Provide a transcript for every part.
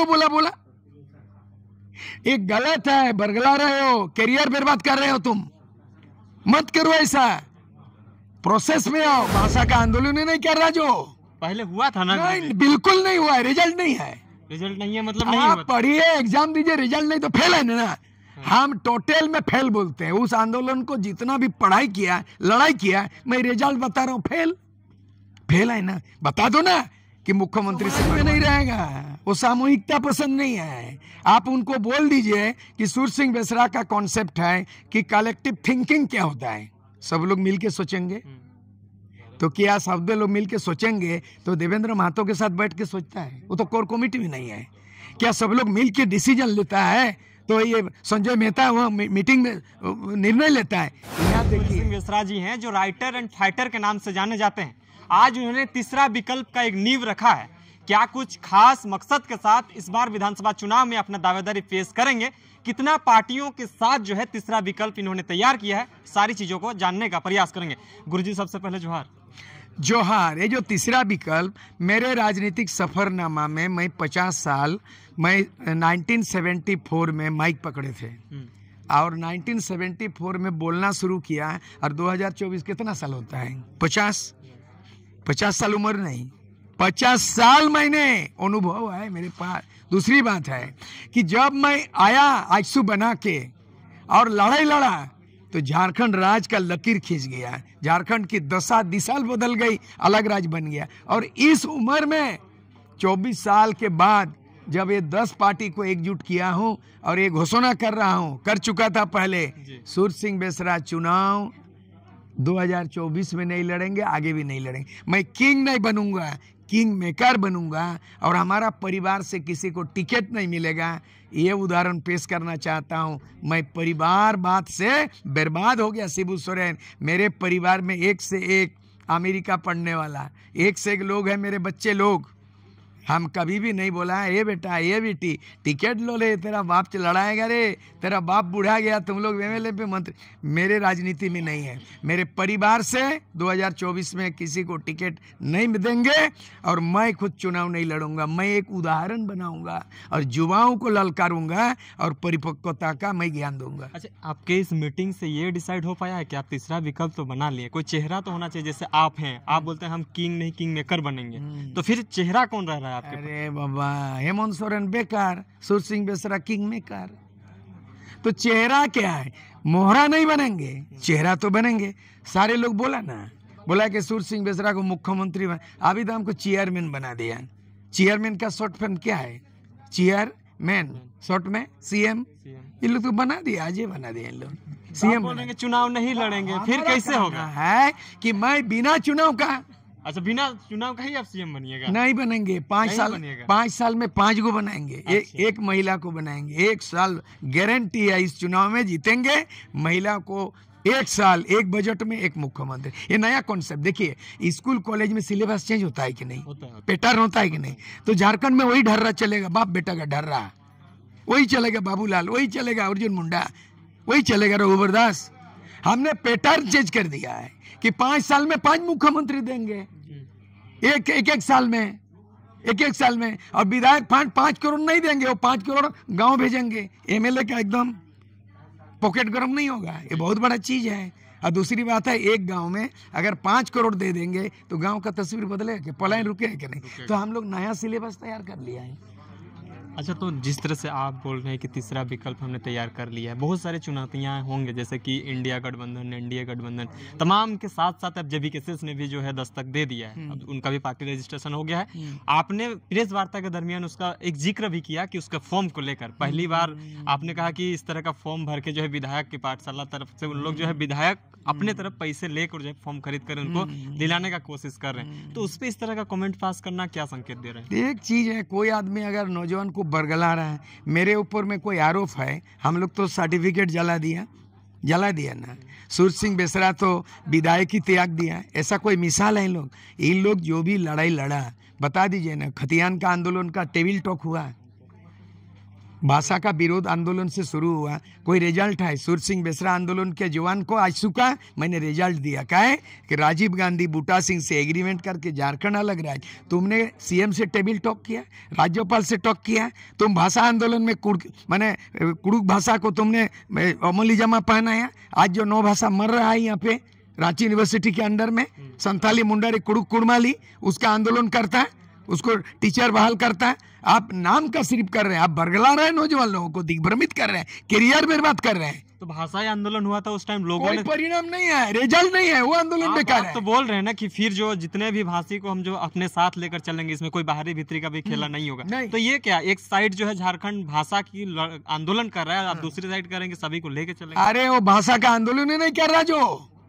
क्यों बोला बोला ये गलत है बरगला रहे हो करियर बर्बाद कर रहे हो तुम मत करो ऐसा प्रोसेस में आओ भाषा का आंदोलन ही नहीं कर रहा जो पहले हुआ था ना नहीं बिल्कुल नहीं हुआ है रिजल्ट नहीं है रिजल्ट नहीं है मतलब नहीं आप पढ़िए एग्जाम दीजिए रिजल्ट नहीं तो फेल है ना हाँ। हम टोटल में फेल बोलते हैं उस आंदोलन को जितना भी पढ़ाई किया लड़ाई किया मैं रिजल्ट बता रहा हूँ फेल फेल है ना बता दो ना कि मुख्यमंत्री से नहीं रहेगा वो सामूहिकता पसंद नहीं है आप उनको बोल दीजिए कि सूर सिंह बेसरा का कॉन्सेप्ट है कि कलेक्टिव थिंकिंग क्या होता है सब लोग मिल के सोचेंगे हम्म। तो क्या सब लोग मिलके सोचेंगे तो देवेंद्र महातो के साथ बैठ के सोचता है वो तो कोर कमेटी भी नहीं है क्या सब लोग मिल के डिसीजन लेता है तो ये संजय मेहता वो मीटिंग में निर्णय लेता है यहाँ देखिए मिश्रा जी हैं जो राइटर एंड फाइटर के नाम से जाने जाते हैं आज उन्होंने तीसरा विकल्प का एक नींव रखा है क्या कुछ खास मकसद के साथ इस बार विधानसभा चुनाव में अपना दावेदारी पेश करेंगे कितना पार्टियों के साथ जो है तीसरा विकल्प इन्होंने तैयार किया है सारी चीजों को जानने का प्रयास करेंगे गुरुजी सबसे पहले जोहार जोहार ये जो तीसरा विकल्प मेरे राजनीतिक सफरनामा में मैं पचास साल मैं 1974 में माइक पकड़े थे हम्म। और 1974 में बोलना शुरू किया और 2024 कितना साल होता है पचास पचास साल उम्र नहीं पचास साल मैंने अनुभव है मेरे पास दूसरी बात है कि जब मैं आया आजसू बना के और लड़ाई लड़ा तो झारखंड राज का लकीर खींच गया झारखंड की दशा दिशा बदल गई अलग राज बन गया और इस उम्र में 24 साल के बाद जब ये दस पार्टी को एकजुट किया हूँ और ये घोषणा कर रहा हूँ कर चुका था पहले सूरज सिंह बेसरा चुनाव 2024 में नहीं लड़ेंगे आगे भी नहीं लड़ेंगे मैं किंग नहीं बनूंगा किंग मेकर बनूंगा और हमारा परिवार से किसी को टिकट नहीं मिलेगा ये उदाहरण पेश करना चाहता हूँ मैं परिवार बात से बर्बाद हो गया शिबू सोरेन मेरे परिवार में एक से एक अमेरिका पढ़ने वाला एक से एक लोग हैं मेरे बच्चे लोग हम कभी भी नहीं बोला ये बेटा ये बेटी टिकट लो ले तेरा बाप लड़ाएगा रे तेरा बाप बूढ़ा गया तुम लोग एमएलए पे मंत्री मेरे राजनीति में नहीं है मेरे परिवार से 2024 में किसी को टिकट नहीं देंगे और मैं खुद चुनाव नहीं लड़ूंगा मैं एक उदाहरण बनाऊंगा और युवाओं को ललकारूंगा और परिपक्वता का मैं ज्ञान दूंगा अच्छा आपके इस मीटिंग से ये डिसाइड हो पाया है कि आप तीसरा विकल्प तो बना लिए कोई चेहरा तो होना चाहिए जैसे आप हैं आप बोलते हैं हम किंग नहीं किंग मेकर बनेंगे हम्म। तो फिर चेहरा कौन रह रहा है आपके अरे बाबा हेमंत सोरेन बेकार सुर सिंह बेसरा किंग मेकर तो चेहरा क्या है मोहरा नहीं बनेंगे चेहरा तो बनेंगे सारे लोग बोला ना बोला कि सुर सिंह बेसरा को मुख्यमंत्री अभी तो हमको चेयरमैन बना दिया चेयरमैन का शॉर्ट फॉर्म क्या है चेयरमैन शॉर्ट में सीएम ये लोग तो बना दिया आज ही बना दिया इन लोग तो सीएम बोलेंगे चुनाव नहीं लड़ेंगे हाँ, फिर कैसे होगा है कि मैं बिना चुनाव का अच्छा बिना चुनाव का ही आप सीएम बनिएगा नहीं बनेंगे पाँच साल पाँच साल में पाँच गो बनाएंगे अच्छा। ए, एक महिला को बनाएंगे एक साल गारंटी है इस चुनाव में जीतेंगे महिला को एक साल एक बजट में एक मुख्यमंत्री ये नया कॉन्सेप्ट देखिए स्कूल कॉलेज में सिलेबस चेंज होता है कि नहीं पैटर्न होता है कि नहीं तो झारखंड में वही ढर्रा चलेगा बाप बेटा का ढर्रा वही चलेगा बाबूलाल वही चलेगा अर्जुन मुंडा वही चलेगा रघुबर दास हमने पैटर्न चेंज कर दिया है कि पांच साल में पांच मुख्यमंत्री देंगे एक एक एक साल में एक एक साल में और विधायक फंड पांच करोड़ नहीं देंगे वो पांच करोड़ गांव भेजेंगे एमएलए का एकदम पॉकेट गर्म नहीं होगा ये बहुत बड़ा चीज है और दूसरी बात है एक गांव में अगर पांच करोड़ दे देंगे तो गांव का तस्वीर बदलेगा कि पलायन है कि नहीं तो हम लोग नया सिलेबस तैयार कर लिया है अच्छा तो जिस तरह से आप बोल रहे हैं कि तीसरा विकल्प हमने तैयार कर लिया है बहुत सारी चुनौतियाँ होंगे जैसे कि इंडिया गठबंधन एनडीए गठबंधन तमाम के साथ साथ अब जेबी केसेस ने भी जो है दस्तक दे दिया है अब हम्म। उनका भी पार्टी रजिस्ट्रेशन हो गया है हम्म। आपने प्रेस वार्ता के दरमियान उसका एक जिक्र भी किया कि उसके फॉर्म को लेकर पहली बार हम्म। आपने कहा कि इस तरह का फॉर्म भर के जो है विधायक की पाठशाला तरफ से उन लोग जो है विधायक अपने तरफ पैसे लेकर जो है फॉर्म खरीद कर उनको दिलाने का कोशिश कर रहे हैं तो उस पर इस तरह का कमेंट पास करना क्या संकेत दे रहे हैं एक चीज है कोई आदमी अगर नौजवान को को बरगला रहा है मेरे ऊपर में कोई आरोप है हम लोग तो सर्टिफिकेट जला दिया जला दिया ना सूर्य सिंह बेसरा तो विधायक ही त्याग दिया ऐसा कोई मिसाल है इन लोग इन लोग जो भी लड़ाई लड़ा बता दीजिए ना खतियान का आंदोलन का टेबिल टॉक हुआ भाषा का विरोध आंदोलन से शुरू हुआ कोई रिजल्ट है सूर सिंह बेसरा आंदोलन के जवान को आज सुखा मैंने रिजल्ट दिया क्या है कि राजीव गांधी बूटा सिंह से एग्रीमेंट करके झारखंड अलग राज तुमने सीएम से टेबल टॉक किया राज्यपाल से टॉक किया तुम भाषा आंदोलन में कुड़ मैंने कुड़ुक भाषा को तुमने अमली जमा पहनाया आज जो नौ भाषा मर रहा है यहाँ पे रांची यूनिवर्सिटी के अंडर में संथाली मुंडारी कुड़ुक कुड़माली उसका आंदोलन करता है उसको टीचर बहाल करता है आप नाम का सिर्फ कर रहे हैं आप बरगला रहे हैं नौजवान लोगों को दिग्भ्रमित कर रहे हैं करियर बर्बाद कर रहे हैं तो भाषा आंदोलन हुआ था उस टाइम लोगों ने परिणाम नहीं है रिजल्ट नहीं है वो आंदोलन बेकार है तो बोल रहे हैं ना कि फिर जो जितने भी भाषी को हम जो अपने साथ लेकर चलेंगे इसमें कोई बाहरी भीतरी का भी खेला हम्म, नहीं होगा नहीं। तो ये क्या एक साइड जो है झारखंड भाषा की आंदोलन कर रहा है आप हाँ। दूसरी साइड करेंगे सभी को लेके चलेंगे अरे वो भाषा का आंदोलन ही नहीं कर रहा जो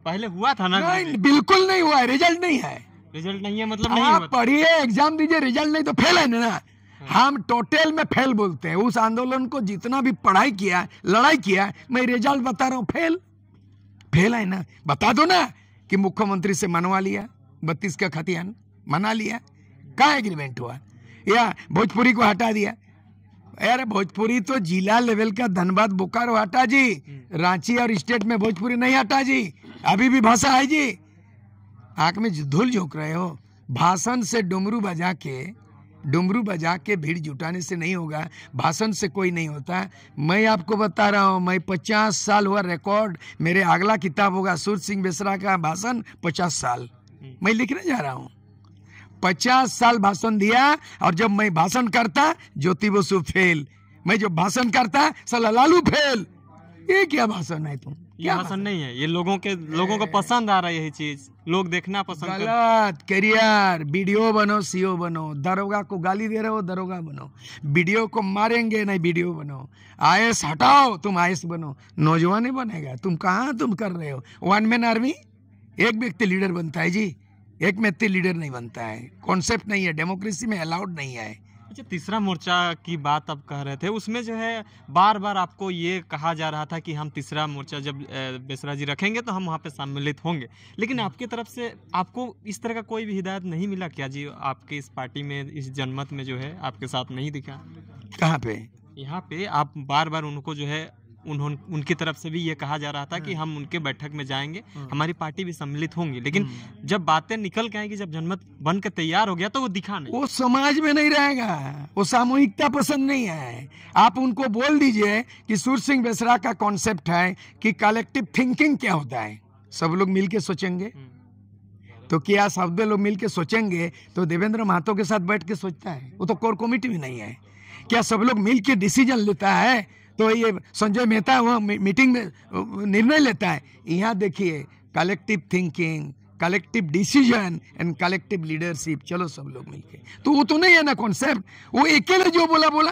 पहले हुआ था ना बिल्कुल नहीं हुआ है रिजल्ट नहीं है रिजल्ट नहीं है मतलब नहीं आप मतलब। पढ़िए एग्जाम दीजिए रिजल्ट नहीं तो फेल है ना हाँ। हम टोटल में फेल बोलते हैं उस आंदोलन को जितना भी पढ़ाई किया लड़ाई किया मैं रिजल्ट बता रहा हूँ फेल फेल है ना बता दो ना कि मुख्यमंत्री से मनवा लिया बत्तीस का खतियान मना लिया कहा एग्रीमेंट हुआ या भोजपुरी को हटा दिया अरे भोजपुरी तो जिला लेवल का धनबाद बोकारो हटा जी हम्म। रांची और स्टेट में भोजपुरी नहीं हटा जी अभी भी भाषा है जी आँख में धूल झोंक रहे हो भाषण से डुमरू बजा के डुमरू बजा के भीड़ जुटाने से नहीं होगा भाषण से कोई नहीं होता मैं आपको बता रहा हूँ मैं पचास साल हुआ रिकॉर्ड मेरे अगला किताब होगा सूर्य सिंह बेसरा का भाषण पचास साल मैं लिखने जा रहा हूँ पचास साल भाषण दिया और जब मैं भाषण करता ज्योति बसु फेल मैं जब भाषण करता सला लालू फेल ये क्या भाषण है तुम ये पसंद नहीं है ये लोगों के लोगों को पसंद आ रहा है यही चीज लोग देखना पसंद गलत करियर वीडियो बनो सीओ बनो दरोगा को गाली दे रहे हो दरोगा बनो वीडियो को मारेंगे नहीं वीडियो बनो आयस हटाओ तुम आयस बनो नौजवान ही बनेगा तुम कहाँ तुम कर रहे हो वन मैन आर्मी एक व्यक्ति लीडर बनता है जी एक व्यक्ति लीडर नहीं बनता है कॉन्सेप्ट नहीं है डेमोक्रेसी में अलाउड नहीं है अच्छा तीसरा मोर्चा की बात आप कह रहे थे उसमें जो है बार बार आपको ये कहा जा रहा था कि हम तीसरा मोर्चा जब बेसरा जी रखेंगे तो हम वहाँ पे सम्मिलित होंगे लेकिन हम्म। आपकी तरफ से आपको इस तरह का कोई भी हिदायत नहीं मिला क्या जी आपके इस पार्टी में इस जनमत में जो है आपके साथ नहीं दिखा कहाँ पे यहाँ पे आप बार बार उनको जो है उन्होंने उनकी तरफ से भी ये कहा जा रहा था कि हम्म। हम उनके बैठक में जाएंगे हम्म। हमारी पार्टी भी सम्मिलित होंगी लेकिन हम्म। जब बातें निकल के आएंगी जब जनमत बन के तैयार हो गया तो वो दिखा नहीं वो समाज में नहीं रहेगा वो सामूहिकता पसंद नहीं है आप उनको बोल दीजिए कि सूर्य सिंह बेसरा का कॉन्सेप्ट है कि कलेक्टिव थिंकिंग क्या होता है सब लोग मिल सोचेंगे तो क्या सब लोग मिल सोचेंगे तो देवेंद्र महातो के साथ बैठ के सोचता है वो तो कोर कमेटी भी नहीं है क्या सब लोग मिल डिसीजन लेता है तो ये संजय मेहता वह मीटिंग में निर्णय लेता है यहाँ देखिए collective thinking collective decision and collective leadership चलो सब लोग मिलके तो वो तो नहीं है ना कॉन्सेप्ट वो अकेले जो बोला बोला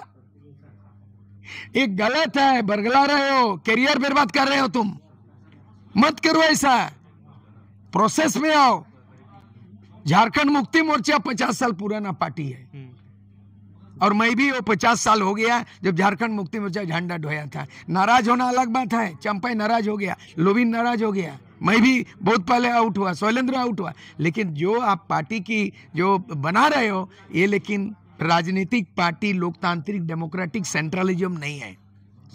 एक गलत है बरगला रहे हो करियर बर्बाद कर रहे हो तुम मत करो ऐसा प्रोसेस में आओ झारखंड मुक्ति मोर्चा पचास साल पुराना पार्टी है और मैं भी वो पचास साल हो गया जब झारखंड मुक्ति मोर्चा झंडा ढोया था नाराज होना अलग बात है चंपाई नाराज हो गया लोबिन नाराज हो गया मैं भी बहुत पहले आउट हुआ शैलेंद्र आउट हुआ लेकिन जो आप पार्टी की जो बना रहे हो ये लेकिन राजनीतिक पार्टी लोकतांत्रिक डेमोक्रेटिक सेंट्रलिज्म नहीं है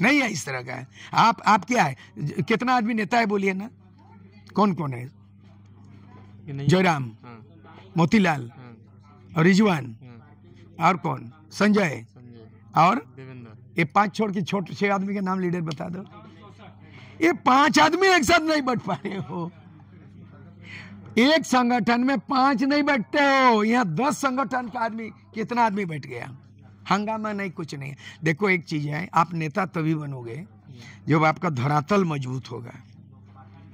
नहीं है इस तरह का है आप आप क्या है कितना आदमी नेता है बोलिए ना कौन कौन है जयराम हाँ। मोतीलाल हाँ। और रिजवान हाँ। और कौन संजय और ये पांच छोड़ के छोटे छह आदमी का नाम लीडर बता दो ये पांच आदमी एक साथ नहीं बैठ पा रहे हो एक संगठन में पांच नहीं बैठते हो यहाँ दस संगठन का आदमी कितना आदमी बैठ गया हंगामा नहीं कुछ नहीं देखो एक चीज है आप नेता तभी बनोगे जब आपका धरातल मजबूत होगा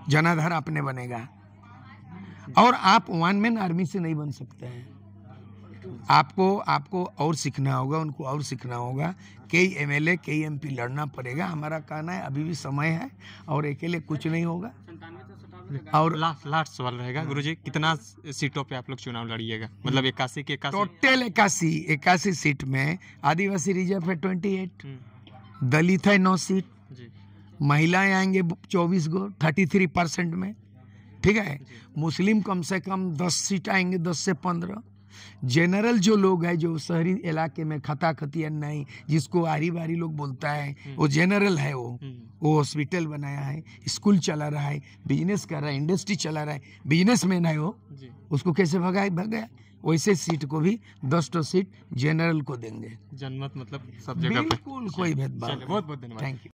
जनाधार अपने बनेगा और आप वन मैन आर्मी से नहीं बन सकते हैं आपको आपको और सीखना होगा उनको और सीखना होगा कई एम एल कई एम लड़ना पड़ेगा हमारा कहना है अभी भी समय है और अकेले कुछ नहीं होगा और लास्ट लास्ट सवाल रहेगा हाँ। जी कितना सीटों पे आप लोग चुनाव लड़िएगा मतलब इक्यासी के टोटल इक्यासी इक्यासी सीट में आदिवासी रिजर्व है ट्वेंटी एट हम्म। दलित है नौ सीट महिलाएं आएंगे चौबीस गो थर्टी थ्री परसेंट में ठीक है मुस्लिम कम से कम दस सीट आएंगे दस से पंद्रह जनरल जो लोग है जो शहरी इलाके में खता खती नहीं जिसको आरी बारी लोग बोलता है हम्म। वो जनरल है वो हम्म। वो हॉस्पिटल बनाया है स्कूल चला रहा है बिजनेस कर रहा है इंडस्ट्री चला रहा है बिजनेस मैन है वो उसको कैसे भगा भगाया वैसे सीट को भी दस टो सीट जनरल को देंगे जनमत मतलब सब जगह बिल्कुल कोई भेदभाव बहुत बहुत धन्यवाद थैंक यू